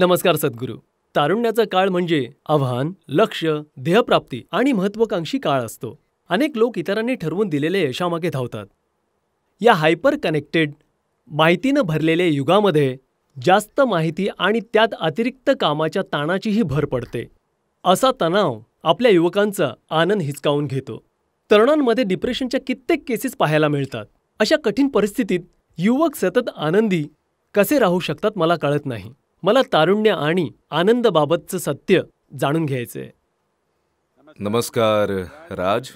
नमस्कार सद्गुरू तारुण्याचा काळ म्हणजे आव्हान लक्ष ध्येयप्राप्ती आणि महत्वाकांक्षी काळ असतो अनेक लोक इतरांनी ठरवून दिलेल्या यशामागे धावतात या हायपर कनेक्टेड माहितीनं भरलेल्या युगामध्ये जास्त माहिती आणि त्यात अतिरिक्त कामाच्या ताणाचीही भर पडते असा तणाव आपल्या युवकांचा आनंद हिचकावून घेतो तरुणांमध्ये डिप्रेशनच्या कित्येक केसेस पाहायला मिळतात अशा कठीण परिस्थितीत युवक सतत आनंदी कसे राहू शकतात मला कळत नाही मला तारुण्य आणि बाबतचं सत्य जाणून घ्यायचंय नमस्कार राज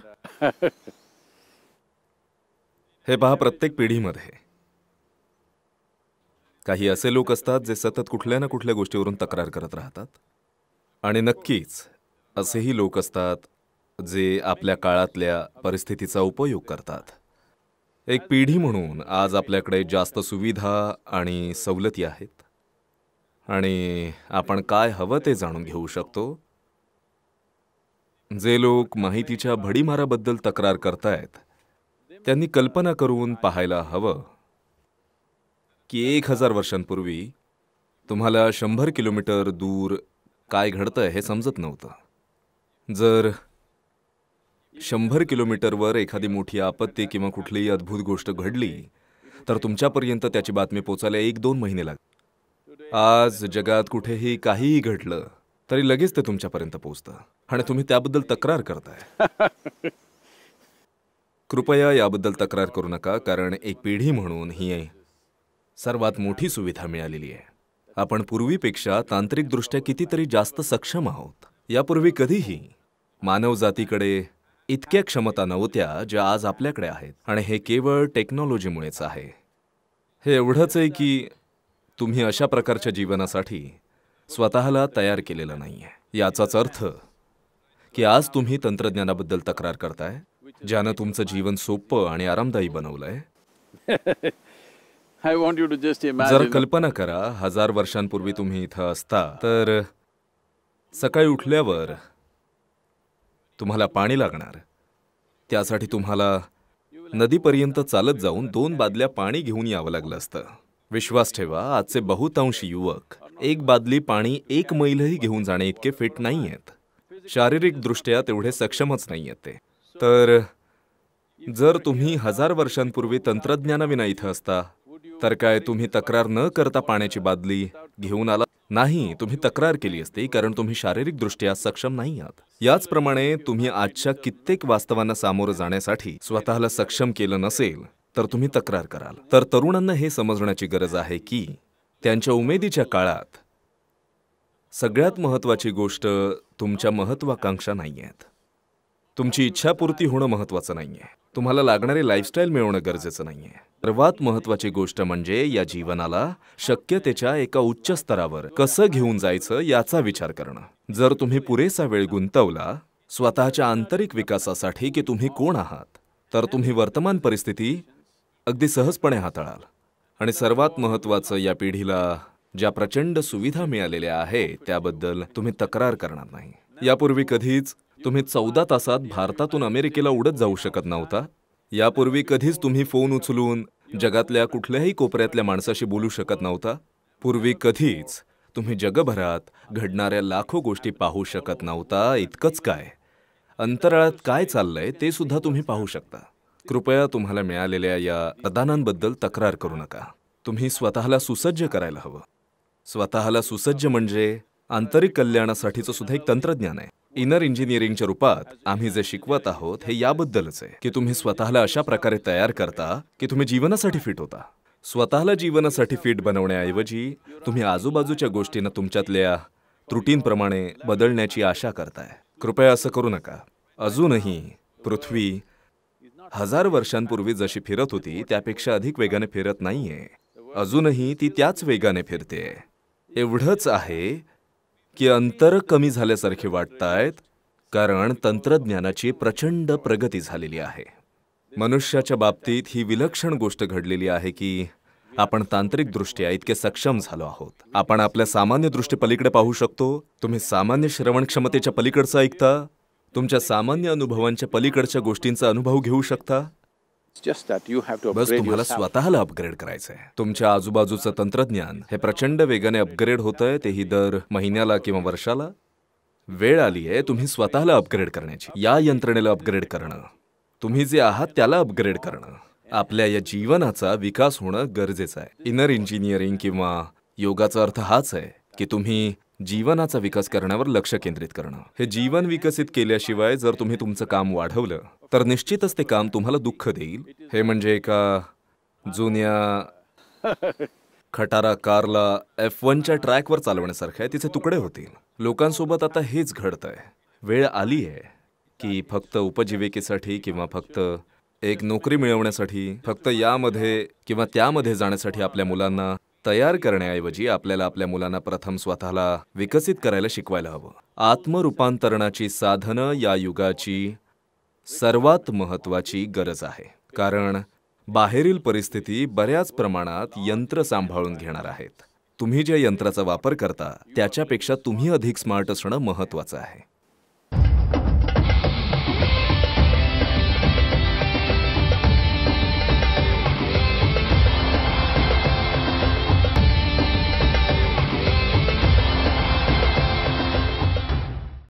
हे पहा प्रत्येक पिढीमध्ये काही असे लोक असतात जे सतत कुठल्या ना कुठल्या गोष्टीवरून तक्रार करत राहतात आणि नक्कीच असेही लोक असतात जे आपल्या काळातल्या परिस्थितीचा उपयोग करतात एक पिढी म्हणून आज आपल्याकडे जास्त सुविधा आणि सवलती आहेत आणि आपण काय हवं ते जाणून घेऊ शकतो जे लोक माहितीच्या भडीमाराबद्दल तक्रार करतायत त्यांनी कल्पना करून पाहायला हवं की एक हजार वर्षांपूर्वी तुम्हाला शंभर किलोमीटर दूर काय घडतं हे समजत नव्हतं जर शंभर किलोमीटरवर एखादी मोठी आपत्ती किंवा कुठलीही अद्भुत गोष्ट घडली तर तुमच्यापर्यंत त्याची बातमी पोचायला एक दोन महिने लागतात आज जगात कुठेही काहीही घडलं तरी लगेच ते तुमच्यापर्यंत पोहोचतं आणि तुम्ही त्याबद्दल तक्रार करताय कृपया याबद्दल तक्रार करू नका कारण एक पिढी म्हणून ही सर्वात मोठी सुविधा मिळालेली आहे आपण पूर्वीपेक्षा तांत्रिकदृष्ट्या कितीतरी जास्त सक्षम आहोत यापूर्वी कधीही मानवजातीकडे इतक्या क्षमता नव्हत्या ज्या आज आपल्याकडे आहेत आणि हे केवळ टेक्नॉलॉजीमुळेच आहे हे एवढंच आहे की तुम्ही अशा प्रकारच्या जीवनासाठी स्वतःला तयार केलेलं नाही आहे याचाच अर्थ की आज तुम्ही तंत्रज्ञानाबद्दल तक्रार करताय ज्यानं तुमचं जीवन सोपं आणि आरामदायी बनवलंय जर कल्पना करा हजार वर्षांपूर्वी तुम्ही इथं असता तर सकाळी उठल्यावर तुम्हाला पाणी लागणार त्यासाठी तुम्हाला नदीपर्यंत चालत जाऊन दोन बादल्या पाणी घेऊन यावं लागलं असतं विश्वास ठेवा आजचे बहुतांश युवक एक बादली पाणी एक मैलही घेऊन जाणे इतके फिट नाही आहेत शारीरिकदृष्ट्या तेवढे सक्षमच नाही आहेत ते तर जर तुम्ही हजार वर्षांपूर्वी तंत्रज्ञानाविना इथं असता तर काय तुम्ही तक्रार न करता पाण्याची बादली घेऊन आला नाही तुम्ही तक्रार केली असती कारण तुम्ही शारीरिकदृष्ट्या सक्षम नाही आहात याचप्रमाणे तुम्ही आजच्या कित्येक वास्तवांना सामोरं जाण्यासाठी स्वतःला सक्षम केलं नसेल तर तुम्ही तक्रार कराल तर तरुणांना हे समजण्याची गरज आहे की त्यांच्या उमेदीच्या काळात सगळ्यात महत्त्वाची गोष्ट तुमच्या महत्त्वाकांक्षा नाही आहेत तुमची इच्छापूर्ती होणं महत्त्वाचं नाही आहे तुम्हाला लागणारे लाईफस्टाईल मिळवणं गरजेचं नाही आहे सर्वात महत्त्वाची गोष्ट म्हणजे या जीवनाला शक्यतेच्या एका उच्च स्तरावर कसं घेऊन जायचं याचा विचार करणं जर तुम्ही पुरेसा वेळ गुंतवला स्वतःच्या आंतरिक विकासासाठी की तुम्ही कोण आहात तर तुम्ही वर्तमान परिस्थिती अगदी सहजपणे हाताळाल आणि सर्वात महत्त्वाचं या पिढीला ज्या प्रचंड सुविधा मिळालेल्या आहे त्याबद्दल तुम्ही तक्रार करणार नाही यापूर्वी कधीच तुम्ही चौदा तासात भारतातून अमेरिकेला उडत जाऊ शकत नव्हता यापूर्वी कधीच तुम्ही फोन उचलून जगातल्या कुठल्याही कोपऱ्यातल्या माणसाशी बोलू शकत नव्हता पूर्वी कधीच तुम्ही जगभरात घडणाऱ्या लाखो गोष्टी पाहू शकत नव्हता इतकंच काय अंतराळात काय चाललंय ते सुद्धा तुम्ही पाहू शकता कृपया तुम्हाला मिळालेल्या या अदानांबद्दल तक्रार करू नका तुम्ही स्वतःला सुसज्ज करायला हवं स्वतःला सुसज्ज म्हणजे आंतरिक कल्याणासाठीचं सुद्धा एक तंत्रज्ञान आहे इनर इंजिनिअरिंगच्या रूपात आम्ही जे शिकवत आहोत हे याबद्दलच आहे की तुम्ही स्वतःला अशा प्रकारे तयार करता की तुम्ही जीवनासाठी फिट होता स्वतःला जीवनासाठी फिट बनवण्याऐवजी तुम्ही आजूबाजूच्या गोष्टींना तुमच्यातल्या त्रुटींप्रमाणे बदलण्याची आशा करताय कृपया असं करू नका अजूनही पृथ्वी हजार वर्षांपूर्वी जशी फिरत होती त्यापेक्षा अधिक वेगाने फिरत नाहीये अजूनही ती त्याच वेगाने फिरते एवढंच आहे की अंतर कमी झाल्यासारखे वाटतायत कारण तंत्रज्ञानाची प्रचंड प्रगती झालेली आहे मनुष्याच्या बाबतीत ही विलक्षण गोष्ट घडलेली आहे की आपण तांत्रिकदृष्ट्या इतके सक्षम झालो आहोत आपण आपल्या सामान्य दृष्टीपलीकडे पाहू शकतो तुम्ही सामान्य श्रवण क्षमतेच्या पलीकडचं ऐकता तुमच्या सामान्य अनुभवांच्या पलीकडच्या गोष्टींचा अनुभव घेऊ शकता बस तुम्हाला स्वतःला अपग्रेड करायचंय तुमच्या आजूबाजूचं तंत्रज्ञान हे प्रचंड वेगाने अपग्रेड होत आहे तेही दर महिन्याला किंवा वर्षाला वेळ आली आहे तुम्ही स्वतःला अपग्रेड करण्याची या यंत्रणेला अपग्रेड करणं तुम्ही जे आहात त्याला अपग्रेड करणं आपल्या या जीवनाचा विकास होणं गरजेचं आहे इनर इंजिनिअरिंग किंवा योगाचा अर्थ हाच आहे की तुम्ही जीवनाचा विकास करण्यावर लक्ष केंद्रित करणं हे जीवन विकसित केल्याशिवाय जर तुम्ही तुमचं काम वाढवलं तर निश्चितच ते काम तुम्हाला दुःख देईल हे म्हणजे एका जुन्या खटारा कारला एफ वनच्या ट्रॅकवर चालवण्यासारखं आहे तिचे तुकडे होतील लोकांसोबत आता हेच घडत आहे वेळ आली आहे की फक्त उपजीविकेसाठी किंवा फक्त एक नोकरी मिळवण्यासाठी फक्त यामध्ये किंवा त्यामध्ये जाण्यासाठी आपल्या मुलांना तयार करण्याऐवजी आपल्याला आपल्या मुलांना प्रथम स्वतःला विकसित करायला शिकवायला हवं आत्मरूपांतरणाची साधनं या युगाची सर्वात महत्त्वाची गरज आहे कारण बाहेरील परिस्थिती बऱ्याच प्रमाणात यंत्र सांभाळून घेणार आहेत तुम्ही ज्या यंत्राचा वापर करता त्याच्यापेक्षा तुम्ही अधिक स्मार्ट असणं महत्त्वाचं आहे